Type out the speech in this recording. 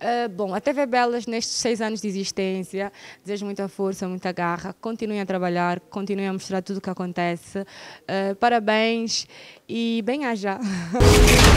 Uh, bom, a TV Belas, nestes seis anos de existência, desejo muita força, muita garra, continuem a trabalhar, continuem a mostrar tudo o que acontece. Uh, parabéns e bem-aja!